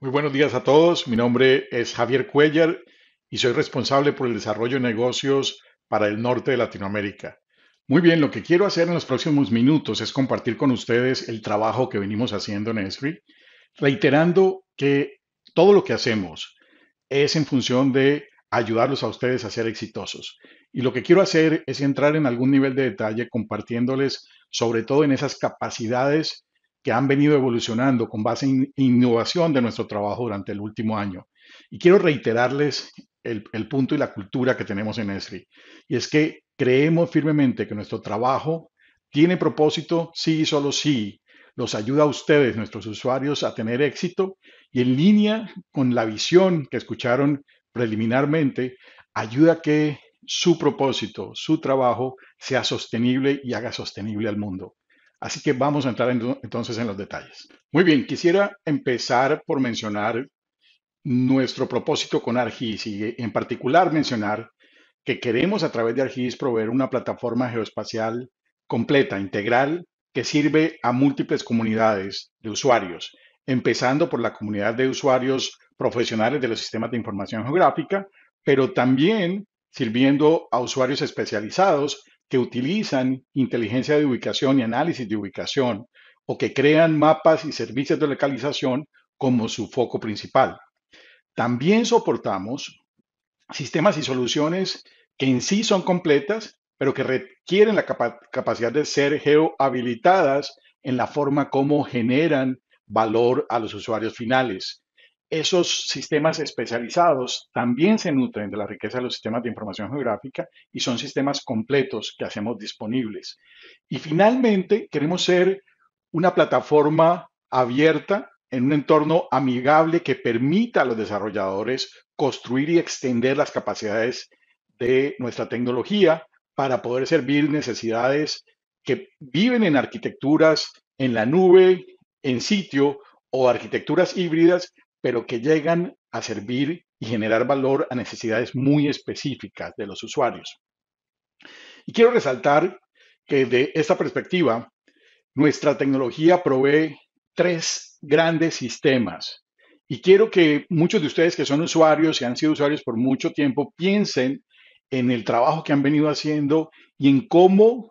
Muy buenos días a todos. Mi nombre es Javier Cuellar y soy responsable por el desarrollo de negocios para el norte de Latinoamérica. Muy bien, lo que quiero hacer en los próximos minutos es compartir con ustedes el trabajo que venimos haciendo en Esri, reiterando que todo lo que hacemos es en función de ayudarlos a ustedes a ser exitosos. Y lo que quiero hacer es entrar en algún nivel de detalle compartiéndoles sobre todo en esas capacidades que han venido evolucionando con base en innovación de nuestro trabajo durante el último año. Y quiero reiterarles el, punto y la cultura que tenemos en ESRI. Y es que creemos firmemente que nuestro trabajo tiene propósito sí y solo sí los ayuda a ustedes, nuestros usuarios, a tener éxito y en línea con la visión que escucharon preliminarmente, ayuda a que su propósito, su trabajo sea sostenible y haga sostenible al mundo. Así que vamos a entrar entonces en los detalles. Muy bien, quisiera empezar por mencionar nuestro propósito con ArcGIS y en particular mencionar que queremos a través de ArcGIS proveer una plataforma geoespacial completa, integral, que sirve a múltiples comunidades de usuarios, empezando por la comunidad de usuarios profesionales de los sistemas de información geográfica, pero también sirviendo a usuarios especializados que utilizan inteligencia de ubicación y análisis de ubicación o que crean mapas y servicios de localización como su foco principal. También soportamos sistemas y soluciones que en sí son completas, pero que requieren la capacidad de ser geohabilitadas en la forma como generan valor a los usuarios finales esos sistemas especializados también se nutren de la riqueza de los sistemas de información geográfica y son sistemas completos que hacemos disponibles. Y finalmente, queremos ser una plataforma abierta en un entorno amigable que permita a los desarrolladores construir y extender las capacidades de nuestra tecnología para poder servir necesidades que viven en arquitecturas en la nube, en sitio o arquitecturas híbridas, pero que llegan a servir y generar valor a necesidades muy específicas de los usuarios. Y quiero resaltar que de esta perspectiva, nuestra tecnología provee tres grandes sistemas. Y quiero que muchos de ustedes que son usuarios y han sido usuarios por mucho tiempo piensen en el trabajo que han venido haciendo y en cómo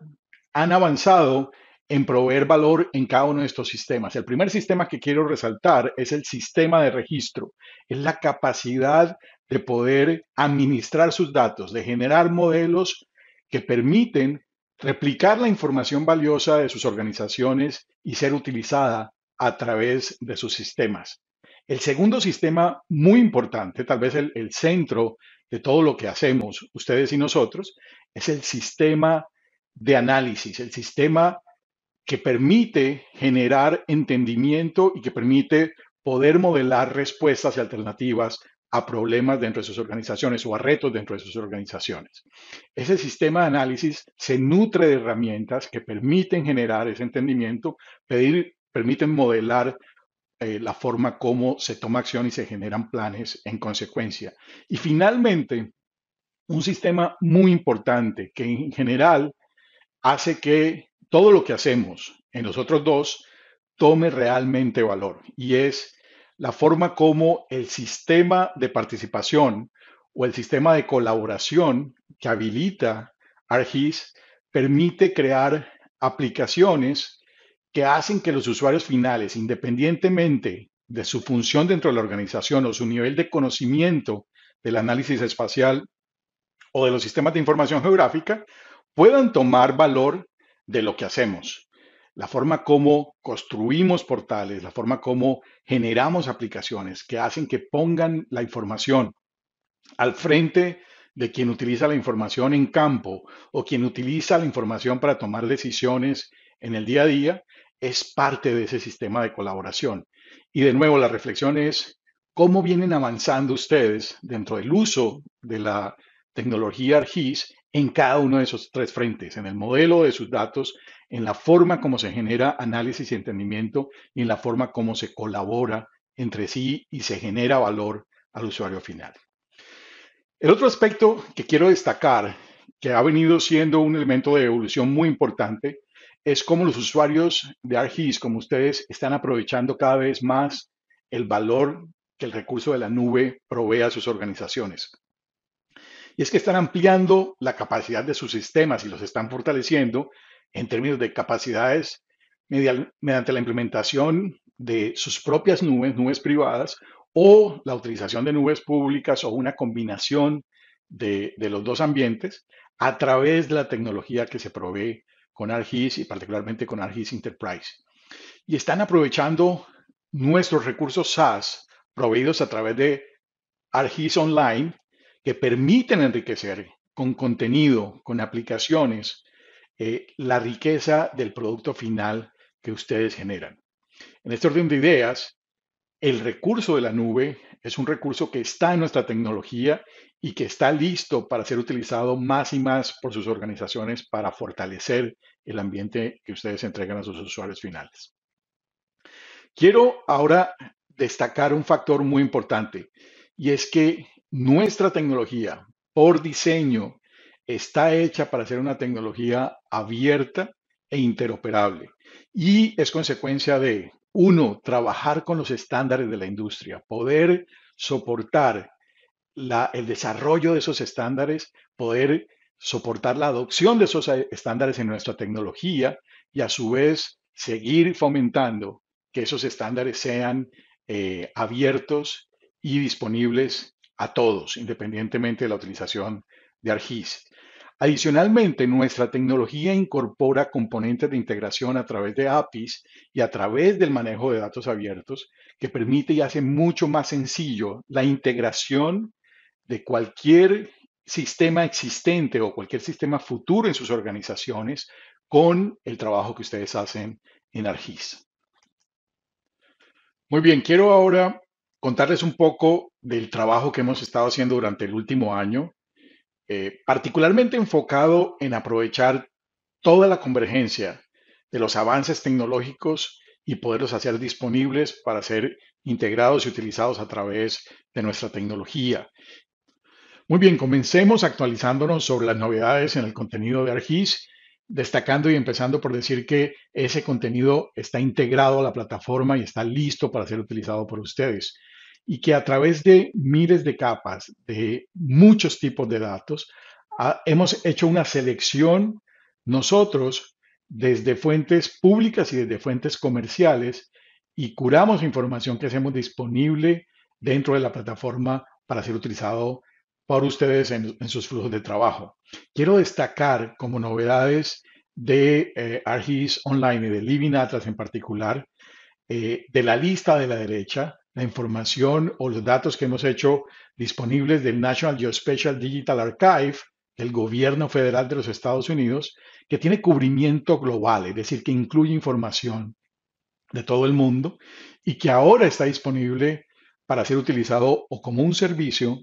han avanzado en proveer valor en cada uno de estos sistemas. El primer sistema que quiero resaltar es el sistema de registro, es la capacidad de poder administrar sus datos, de generar modelos que permiten replicar la información valiosa de sus organizaciones y ser utilizada a través de sus sistemas. El segundo sistema muy importante, tal vez el, centro de todo lo que hacemos ustedes y nosotros, es el sistema de análisis, el sistema que permite generar entendimiento y que permite poder modelar respuestas y alternativas a problemas dentro de sus organizaciones o a retos dentro de sus organizaciones. Ese sistema de análisis se nutre de herramientas que permiten generar ese entendimiento, permiten modelar eh, la forma como se toma acción y se generan planes en consecuencia. Y finalmente, un sistema muy importante que en general hace que todo lo que hacemos en los otros dos tome realmente valor y es la forma como el sistema de participación o el sistema de colaboración que habilita ARGIS permite crear aplicaciones que hacen que los usuarios finales, independientemente de su función dentro de la organización o su nivel de conocimiento del análisis espacial o de los sistemas de información geográfica, puedan tomar valor de lo que hacemos. La forma como construimos portales, la forma como generamos aplicaciones que hacen que pongan la información al frente de quien utiliza la información en campo o quien utiliza la información para tomar decisiones en el día a día, es parte de ese sistema de colaboración. Y de nuevo, la reflexión es, ¿cómo vienen avanzando ustedes dentro del uso de la tecnología ARGIS en cada uno de esos tres frentes, en el modelo de sus datos, en la forma como se genera análisis y entendimiento y en la forma como se colabora entre sí y se genera valor al usuario final. El otro aspecto que quiero destacar, que ha venido siendo un elemento de evolución muy importante, es cómo los usuarios de ArcGIS, como ustedes, están aprovechando cada vez más el valor que el recurso de la nube provee a sus organizaciones. Y es que están ampliando la capacidad de sus sistemas y los están fortaleciendo en términos de capacidades mediante la implementación de sus propias nubes, nubes privadas, o la utilización de nubes públicas o una combinación de, los dos ambientes a través de la tecnología que se provee con Argis y particularmente con Argis Enterprise. Y están aprovechando nuestros recursos SaaS proveídos a través de Argis Online que permiten enriquecer con contenido, con aplicaciones, eh, la riqueza del producto final que ustedes generan. En este orden de ideas, el recurso de la nube es un recurso que está en nuestra tecnología y que está listo para ser utilizado más y más por sus organizaciones para fortalecer el ambiente que ustedes entregan a sus usuarios finales. Quiero ahora destacar un factor muy importante y es que nuestra tecnología, por diseño, está hecha para ser una tecnología abierta e interoperable. Y es consecuencia de, uno, trabajar con los estándares de la industria, poder soportar el desarrollo de esos estándares, poder soportar la adopción de esos eh, estándares en nuestra tecnología y a su vez seguir fomentando que esos estándares sean eh, abiertos y disponibles a todos, independientemente de la utilización de ARGIS. Adicionalmente, nuestra tecnología incorpora componentes de integración a través de APIs y a través del manejo de datos abiertos que permite y hace mucho más sencillo la integración de cualquier sistema existente o cualquier sistema futuro en sus organizaciones con el trabajo que ustedes hacen en ARGIS. Muy bien, quiero ahora contarles un poco del trabajo que hemos estado haciendo durante el último año, eh, particularmente enfocado en aprovechar toda la convergencia de los avances tecnológicos y poderlos hacer disponibles para ser integrados y utilizados a través de nuestra tecnología. Muy bien, comencemos actualizándonos sobre las novedades en el contenido de ARGIS, destacando y empezando por decir que ese contenido está integrado a la plataforma y está listo para ser utilizado por ustedes y que a través de miles de capas, de muchos tipos de datos, hemos hecho una selección nosotros desde fuentes públicas y desde fuentes comerciales y curamos información que hacemos disponible dentro de la plataforma para ser utilizado por ustedes en, sus flujos de trabajo. Quiero destacar como novedades de eh, Online y de Living Atlas en particular, eh, de la lista de la derecha, la información o los datos que hemos hecho disponibles del National Geospatial Digital Archive, el gobierno federal de los Estados Unidos, que tiene cubrimiento global, es decir, que incluye información de todo el mundo y que ahora está disponible para ser utilizado o como un servicio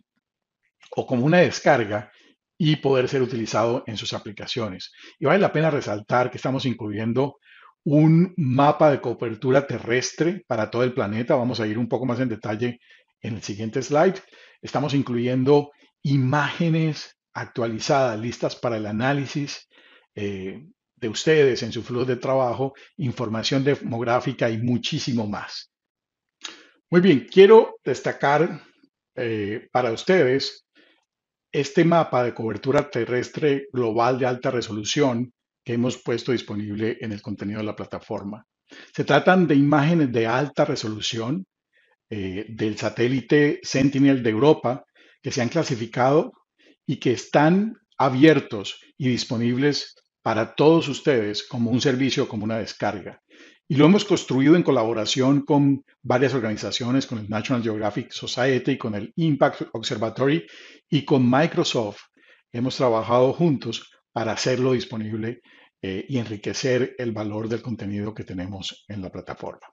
o como una descarga y poder ser utilizado en sus aplicaciones. Y vale la pena resaltar que estamos incluyendo un mapa de cobertura terrestre para todo el planeta. Vamos a ir un poco más en detalle en el siguiente slide. Estamos incluyendo imágenes actualizadas, listas para el análisis eh, de ustedes en su flujo de trabajo, información demográfica y muchísimo más. Muy bien, quiero destacar eh, para ustedes este mapa de cobertura terrestre global de alta resolución que hemos puesto disponible en el contenido de la plataforma. Se tratan de imágenes de alta resolución eh, del satélite Sentinel de Europa que se han clasificado y que están abiertos y disponibles para todos ustedes como un servicio, como una descarga. Y lo hemos construido en colaboración con varias organizaciones, con el National Geographic Society, con el Impact Observatory y con Microsoft. Hemos trabajado juntos para hacerlo disponible eh, y enriquecer el valor del contenido que tenemos en la plataforma.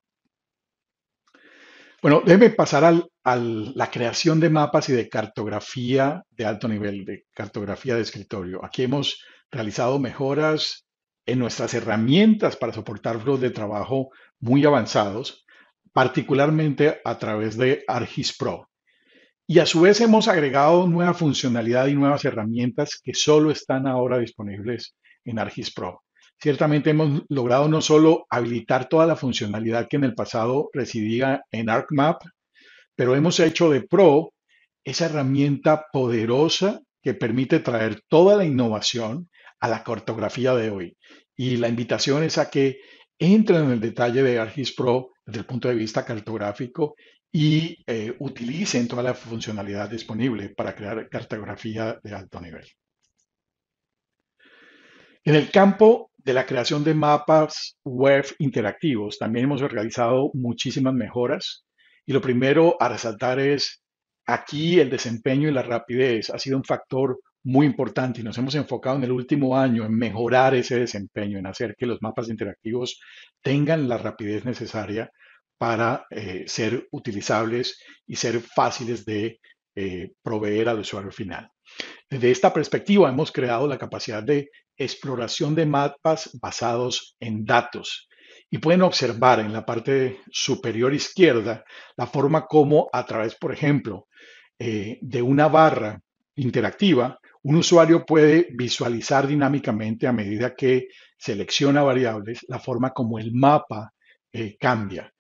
Bueno, déjeme pasar a la creación de mapas y de cartografía de alto nivel, de cartografía de escritorio. Aquí hemos realizado mejoras en nuestras herramientas para soportar flujos de trabajo muy avanzados, particularmente a través de Pro. Y a su vez hemos agregado nueva funcionalidad y nuevas herramientas que solo están ahora disponibles en ArcGIS Pro. Ciertamente hemos logrado no solo habilitar toda la funcionalidad que en el pasado residía en ArcMap, pero hemos hecho de Pro esa herramienta poderosa que permite traer toda la innovación a la cartografía de hoy. Y la invitación es a que entren en el detalle de ArcGIS Pro desde el punto de vista cartográfico y eh, utilicen toda la funcionalidad disponible para crear cartografía de alto nivel. En el campo de la creación de mapas web interactivos, también hemos realizado muchísimas mejoras. Y lo primero a resaltar es, aquí el desempeño y la rapidez ha sido un factor muy importante y nos hemos enfocado en el último año en mejorar ese desempeño, en hacer que los mapas interactivos tengan la rapidez necesaria para eh, ser utilizables y ser fáciles de eh, proveer al usuario final. Desde esta perspectiva hemos creado la capacidad de exploración de mapas basados en datos. Y pueden observar en la parte superior izquierda la forma como a través, por ejemplo, eh, de una barra interactiva, un usuario puede visualizar dinámicamente a medida que selecciona variables la forma como el mapa cambia.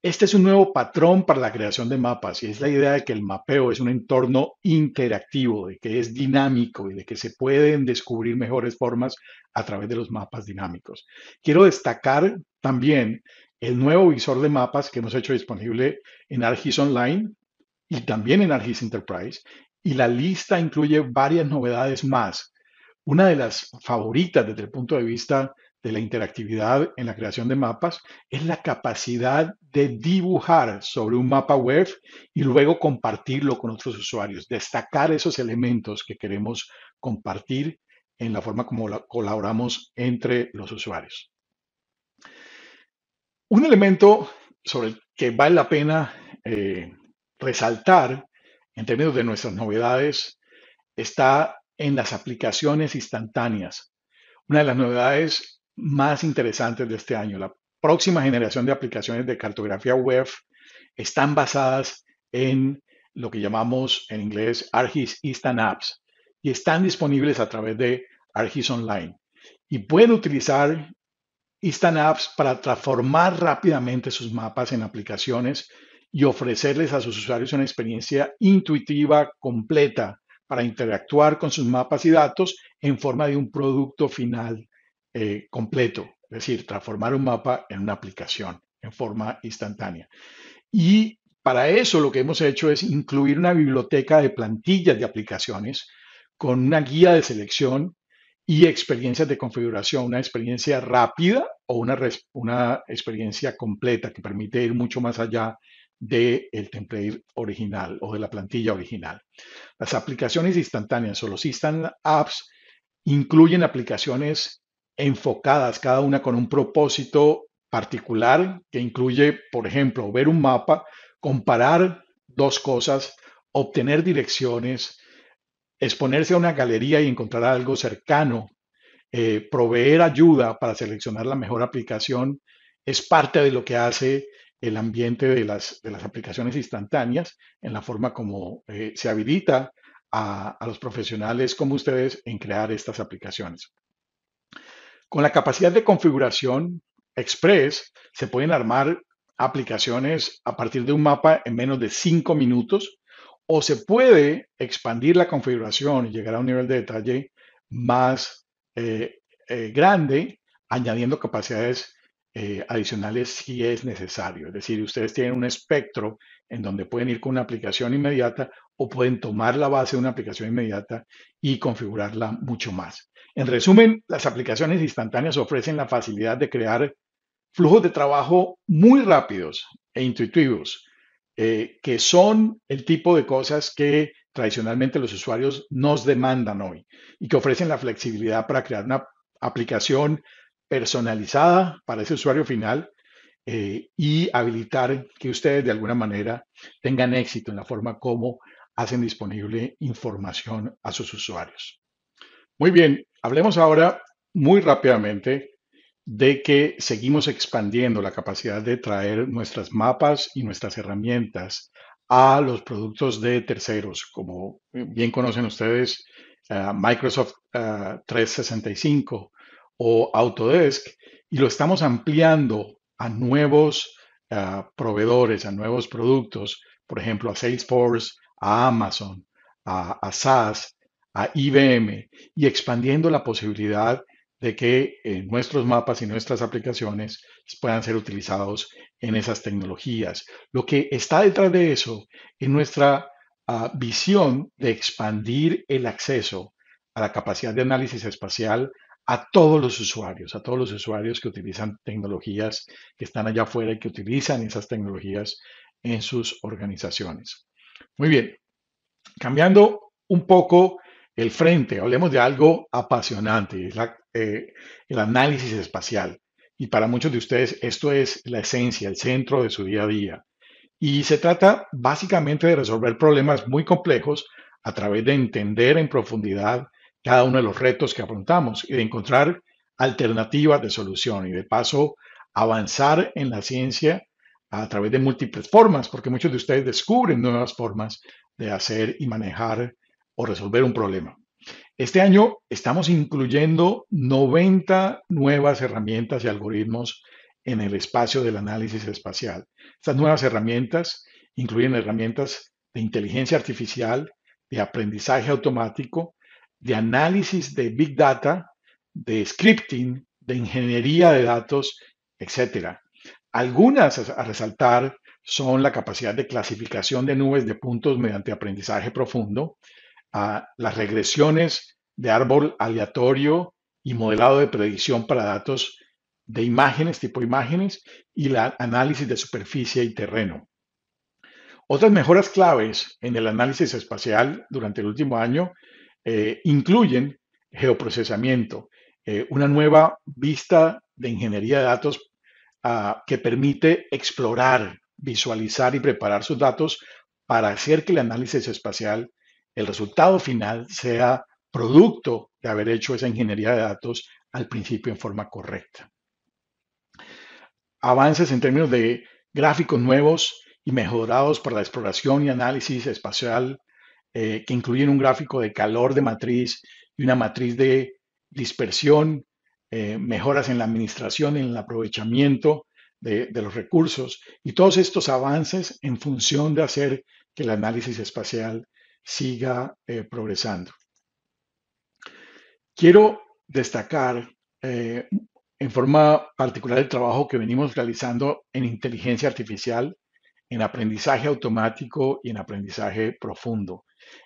Este es un nuevo patrón para la creación de mapas y es la idea de que el mapeo es un entorno interactivo, de que es dinámico y de que se pueden descubrir mejores formas a través de los mapas dinámicos. Quiero destacar también el nuevo visor de mapas que hemos hecho disponible en ArcGIS Online y también en ArcGIS Enterprise y la lista incluye varias novedades más. Una de las favoritas desde el punto de vista de la interactividad en la creación de mapas es la capacidad de dibujar sobre un mapa web y luego compartirlo con otros usuarios, destacar esos elementos que queremos compartir en la forma como colaboramos entre los usuarios. Un elemento sobre el que vale la pena eh, resaltar en términos de nuestras novedades está en las aplicaciones instantáneas. Una de las novedades más interesantes de este año. La próxima generación de aplicaciones de cartografía web están basadas en lo que llamamos en inglés ArcGIS Instant Apps y están disponibles a través de ArcGIS Online. Y pueden utilizar Instant Apps para transformar rápidamente sus mapas en aplicaciones y ofrecerles a sus usuarios una experiencia intuitiva, completa, para interactuar con sus mapas y datos en forma de un producto final eh, completo, es decir, transformar un mapa en una aplicación en forma instantánea. Y para eso lo que hemos hecho es incluir una biblioteca de plantillas de aplicaciones con una guía de selección y experiencias de configuración, una experiencia rápida o una, una experiencia completa que permite ir mucho más allá del el template original o de la plantilla original. Las aplicaciones instantáneas o los instant apps incluyen aplicaciones enfocadas, cada una con un propósito particular que incluye, por ejemplo, ver un mapa, comparar dos cosas, obtener direcciones, exponerse a una galería y encontrar algo cercano, eh, proveer ayuda para seleccionar la mejor aplicación, es parte de lo que hace el ambiente de las, aplicaciones instantáneas en la forma como eh, se habilita a los profesionales como ustedes en crear estas aplicaciones. Con la capacidad de configuración Express se pueden armar aplicaciones a partir de un mapa en menos de 5 minutos o se puede expandir la configuración y llegar a un nivel de detalle más eh, eh, grande, añadiendo capacidades eh, adicionales si es necesario. Es decir, ustedes tienen un espectro en donde pueden ir con una aplicación inmediata o pueden tomar la base de una aplicación inmediata y configurarla mucho más. En resumen, las aplicaciones instantáneas ofrecen la facilidad de crear flujos de trabajo muy rápidos e intuitivos, eh, que son el tipo de cosas que tradicionalmente los usuarios nos demandan hoy y que ofrecen la flexibilidad para crear una aplicación personalizada para ese usuario final eh, y habilitar que ustedes de alguna manera tengan éxito en la forma como hacen disponible información a sus usuarios. Muy bien, hablemos ahora muy rápidamente de que seguimos expandiendo la capacidad de traer nuestras mapas y nuestras herramientas a los productos de terceros. Como bien conocen ustedes, eh, Microsoft 365 eh, o Autodesk, y lo estamos ampliando a nuevos eh, proveedores, a nuevos productos, por ejemplo, a Salesforce, a Amazon, a, SAS, SaaS, a IBM y expandiendo la posibilidad de que eh, nuestros mapas y nuestras aplicaciones puedan ser utilizados en esas tecnologías. Lo que está detrás de eso es nuestra ah, visión de expandir el acceso a la capacidad de análisis espacial a todos los usuarios, a todos los usuarios que utilizan tecnologías que están allá afuera y que utilizan esas tecnologías en sus organizaciones. Muy bien, cambiando un poco el frente, hablemos de algo apasionante, es eh, el análisis espacial. Y para muchos de ustedes esto es la esencia, el centro de su día a día. Y se trata básicamente de resolver problemas muy complejos a través de entender en profundidad cada uno de los retos que afrontamos y de encontrar alternativas de solución y de paso avanzar en la ciencia a través de múltiples formas, porque muchos de ustedes descubren nuevas formas de hacer y manejar o resolver un problema. Este año estamos incluyendo 90 nuevas herramientas y algoritmos en el espacio del análisis espacial. Estas nuevas herramientas incluyen herramientas de inteligencia artificial, de aprendizaje automático, de análisis de big data, de scripting, de ingeniería de datos, etcétera. Algunas a resaltar son la capacidad de clasificación de nubes de puntos mediante aprendizaje profundo, las regresiones de árbol aleatorio y modelado de predicción para datos de imágenes, tipo imágenes, y el análisis de superficie y terreno. Otras mejoras claves en el análisis espacial durante el último año eh, incluyen geoprocesamiento, eh, una nueva vista de ingeniería de datos Ah, que permite explorar, visualizar y preparar sus datos para hacer que el análisis espacial, el resultado final, sea producto de haber hecho esa ingeniería de datos al principio en forma correcta. Avances en términos de gráficos nuevos y mejorados para la exploración y análisis espacial, eh, que incluyen un gráfico de calor de matriz y una matriz de dispersión eh, mejoras en la administración, en el aprovechamiento de, los recursos y todos estos avances en función de hacer que el análisis espacial siga eh, progresando. Quiero destacar eh, en forma particular el trabajo que venimos realizando en inteligencia artificial, en aprendizaje automático y en aprendizaje profundo.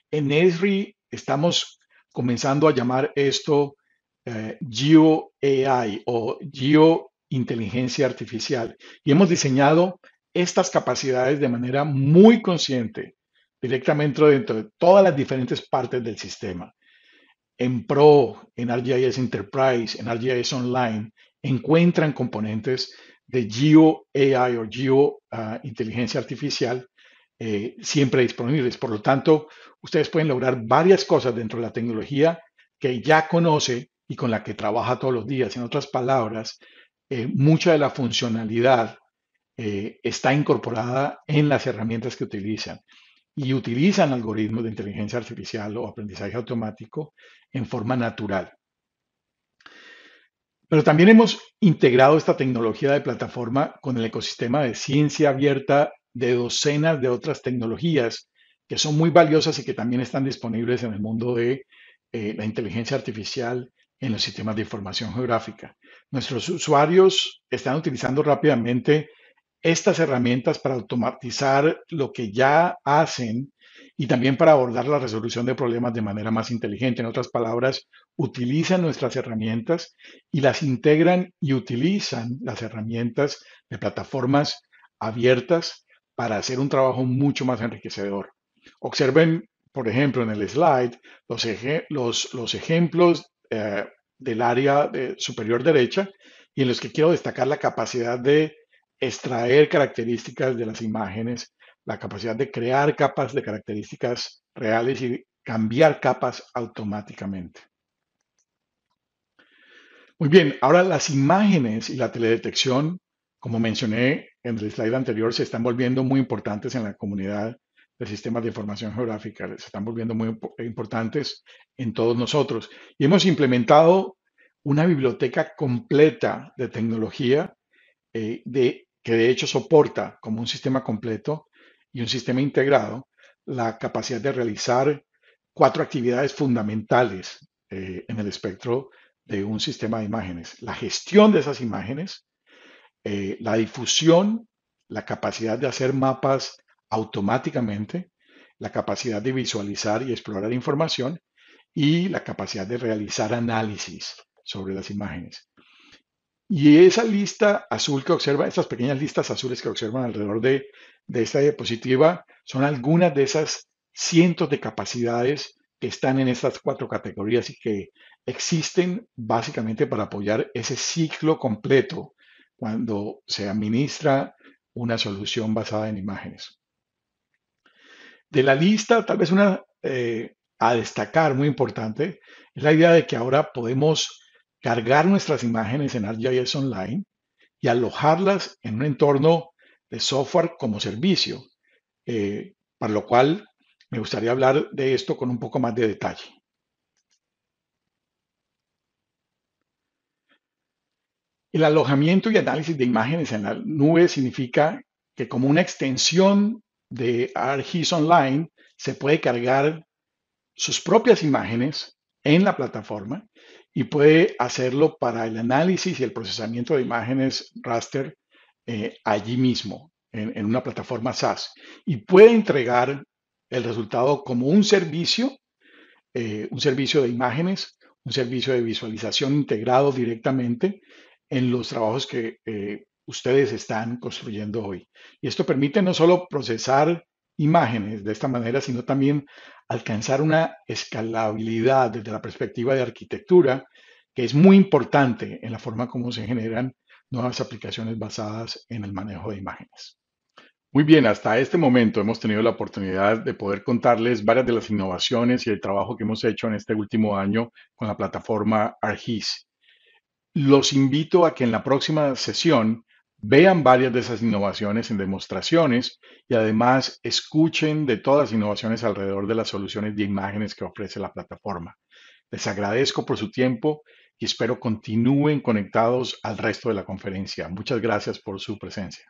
En ESRI estamos comenzando a llamar esto eh, geo AI o inteligencia Artificial. Y hemos diseñado estas capacidades de manera muy consciente, directamente dentro de todas las diferentes partes del sistema. En Pro, en RGIS Enterprise, en RGIS Online, encuentran componentes de geo AI o Geo ah, Inteligencia Artificial eh, siempre disponibles. Por lo tanto, ustedes pueden lograr varias cosas dentro de la tecnología que ya conoce y con la que trabaja todos los días. En otras palabras, eh, mucha de la funcionalidad eh, está incorporada en las herramientas que utilizan y utilizan algoritmos de inteligencia artificial o aprendizaje automático en forma natural. Pero también hemos integrado esta tecnología de plataforma con el ecosistema de ciencia abierta de docenas de otras tecnologías que son muy valiosas y que también están disponibles en el mundo de eh, la inteligencia artificial en los sistemas de información geográfica. Nuestros usuarios están utilizando rápidamente estas herramientas para automatizar lo que ya hacen y también para abordar la resolución de problemas de manera más inteligente. En otras palabras, utilizan nuestras herramientas y las integran y utilizan las herramientas de plataformas abiertas para hacer un trabajo mucho más enriquecedor. Observen, por ejemplo, en el slide los, los, los ejemplos eh, del área superior derecha y en los que quiero destacar la capacidad de extraer características de las imágenes, la capacidad de crear capas de características reales y cambiar capas automáticamente. Muy bien, ahora las imágenes y la teledetección, como mencioné en el slide anterior, se están volviendo muy importantes en la comunidad de sistemas de información geográfica. Se están volviendo muy importantes en todos nosotros. Y hemos implementado una biblioteca completa de tecnología eh, que de hecho soporta como un sistema completo y un sistema integrado la capacidad de realizar cuatro actividades fundamentales eh, en el espectro de un sistema de imágenes. La gestión de esas imágenes, eh, la difusión, la capacidad de hacer mapas automáticamente la capacidad de visualizar y explorar información y la capacidad de realizar análisis sobre las imágenes. Y esa lista azul que observa, esas pequeñas listas azules que observan alrededor de, de esta diapositiva, son algunas de esas cientos de capacidades que están en estas cuatro categorías y que existen básicamente para apoyar ese ciclo completo cuando se administra una solución basada en imágenes. De la lista, tal vez una eh, a destacar muy importante es la idea de que ahora podemos cargar nuestras imágenes en ArcGIS Online y alojarlas en un entorno de software como servicio, eh, para lo cual me gustaría hablar de esto con un poco más de detalle. El alojamiento y análisis de imágenes en la nube significa que como una extensión de ArcGIS Online se puede cargar sus propias imágenes en la plataforma y puede hacerlo para el análisis y el procesamiento de imágenes raster eh, allí mismo, en, una plataforma SaaS. Y puede entregar el resultado como un servicio, eh, un servicio de imágenes, un servicio de visualización integrado directamente en los trabajos que eh, ustedes están construyendo hoy. Y esto permite no solo procesar imágenes de esta manera, sino también alcanzar una escalabilidad desde la perspectiva de arquitectura, que es muy importante en la forma como se generan nuevas aplicaciones basadas en el manejo de imágenes. Muy bien, hasta este momento hemos tenido la oportunidad de poder contarles varias de las innovaciones y el trabajo que hemos hecho en este último año con la plataforma ARGIS. Los invito a que en la próxima sesión Vean varias de esas innovaciones en demostraciones y además escuchen de todas las innovaciones alrededor de las soluciones de imágenes que ofrece la plataforma. Les agradezco por su tiempo y espero continúen conectados al resto de la conferencia. Muchas gracias por su presencia.